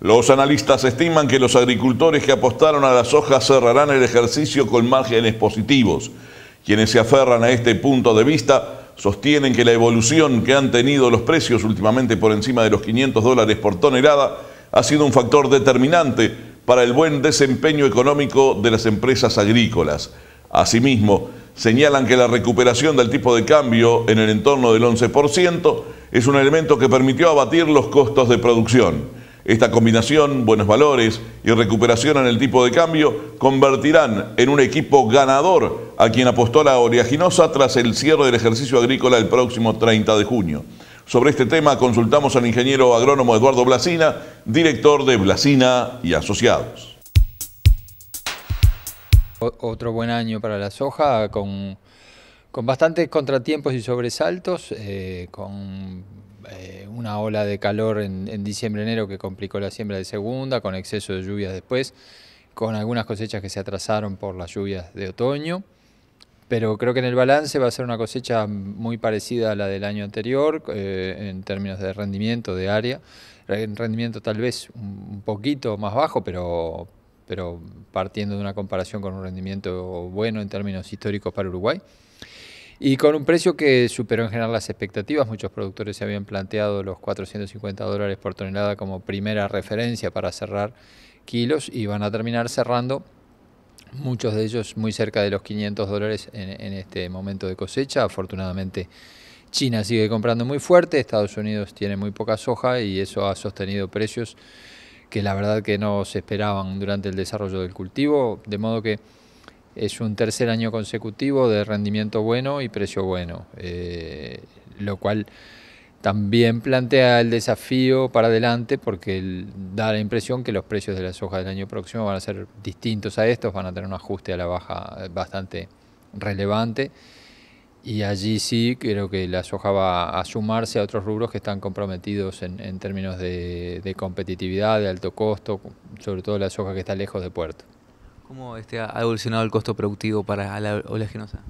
Los analistas estiman que los agricultores que apostaron a las hojas cerrarán el ejercicio con márgenes positivos. Quienes se aferran a este punto de vista sostienen que la evolución que han tenido los precios últimamente por encima de los 500 dólares por tonelada ha sido un factor determinante para el buen desempeño económico de las empresas agrícolas. Asimismo, señalan que la recuperación del tipo de cambio en el entorno del 11% es un elemento que permitió abatir los costos de producción. Esta combinación, buenos valores y recuperación en el tipo de cambio convertirán en un equipo ganador a quien apostó la oleaginosa tras el cierre del ejercicio agrícola el próximo 30 de junio. Sobre este tema consultamos al ingeniero agrónomo Eduardo Blasina, director de Blasina y Asociados. Otro buen año para la soja con, bastantes contratiempos y sobresaltos, eh, con eh, una ola de calor en, diciembre-enero que complicó la siembra de segunda, con exceso de lluvias después, con algunas cosechas que se atrasaron por las lluvias de otoño. Pero creo que en el balance va a ser una cosecha muy parecida a la del año anterior eh, en términos de rendimiento de área. Rendimiento tal vez un poquito más bajo, pero, pero partiendo de una comparación con un rendimiento bueno en términos históricos para Uruguay. Y con un precio que superó en general las expectativas, muchos productores se habían planteado los 450 dólares por tonelada como primera referencia para cerrar kilos y van a terminar cerrando muchos de ellos muy cerca de los 500 dólares en, este momento de cosecha. Afortunadamente China sigue comprando muy fuerte, Estados Unidos tiene muy poca soja y eso ha sostenido precios que la verdad que no se esperaban durante el desarrollo del cultivo, de modo que es un tercer año consecutivo de rendimiento bueno y precio bueno, eh, lo cual también plantea el desafío para adelante porque da la impresión que los precios de la soja del año próximo van a ser distintos a estos, van a tener un ajuste a la baja eh, bastante relevante y allí sí creo que la soja va a sumarse a otros rubros que están comprometidos en, términos de competitividad, de alto costo, sobre todo la soja que está lejos de puerto. ¿Cómo este, ha evolucionado el costo productivo para la oleaginosa?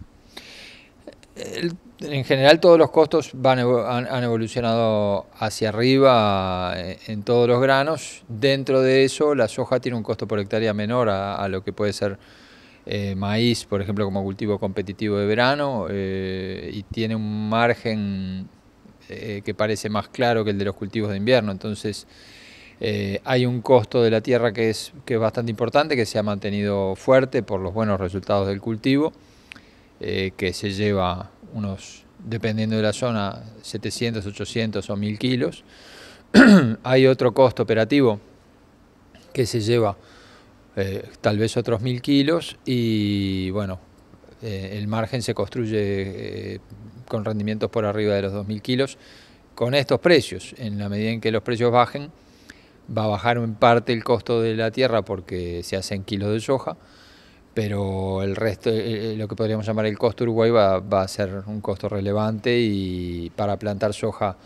en general todos los costos van, han, evolucionado hacia arriba eh, en todos los granos. Dentro de eso, la soja tiene un costo por hectárea menor a, lo que puede ser eh, maíz, por ejemplo, como cultivo competitivo de verano, eh, y tiene un margen que parece más claro que el de los cultivos de invierno. Entonces, eh, hay un costo de la tierra que es, bastante importante, que se ha mantenido fuerte por los buenos resultados del cultivo, eh, que se lleva unos, dependiendo de la zona, 700, 800 o 1000 kilos. hay otro costo operativo que se lleva eh, tal vez otros 1000 kilos y bueno, el margen se construye con rendimientos por arriba de los 2000 kilos con estos precios. En la medida en que los precios bajen, va a bajar en parte el costo de la tierra porque se hacen kilos de soja, pero el resto, eh, eh, lo que podríamos llamar el costo Uruguay va, a ser un costo relevante y para plantar soja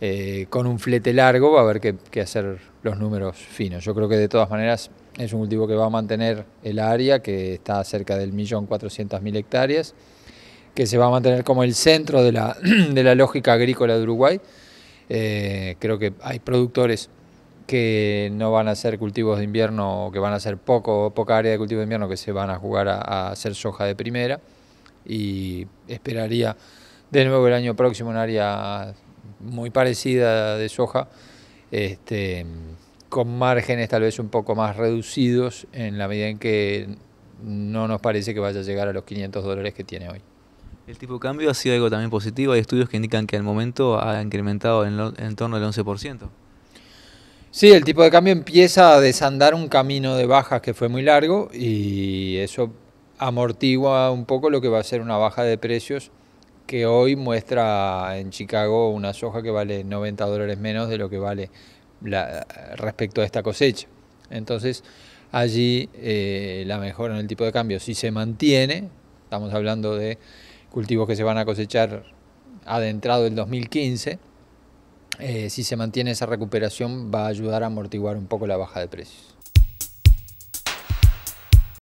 eh, con un flete largo va a haber que, hacer los números finos. Yo creo que de todas maneras es un cultivo que va a mantener el área que está cerca del millón cuatrocientas mil hectáreas, que se va a mantener como el centro de la, lógica agrícola de Uruguay. creo que hay productores que no van a ser cultivos de invierno o que van a ser poco, poca área de cultivo de invierno que se van a jugar a, hacer soja de primera y esperaría de nuevo el año próximo un área muy parecida de soja, este, con márgenes tal vez un poco más reducidos en la medida en que no nos parece que vaya a llegar a los 500 dólares que tiene hoy. El tipo de cambio ha sido algo también positivo. Hay estudios que indican que al momento ha incrementado en, en torno al 11%. Sí, el tipo de cambio empieza a desandar un camino de bajas que fue muy largo y eso amortigua un poco lo que va a ser una baja de precios que hoy muestra en Chicago una soja que vale 90 dólares menos de lo que vale respecto a esta cosecha. Entonces, allí eh, la mejora en el tipo de cambio, si se mantiene, estamos hablando de cultivos que se van a cosechar adentrado el 2015, eh, si se mantiene esa recuperación va a ayudar a amortiguar un poco la baja de precios.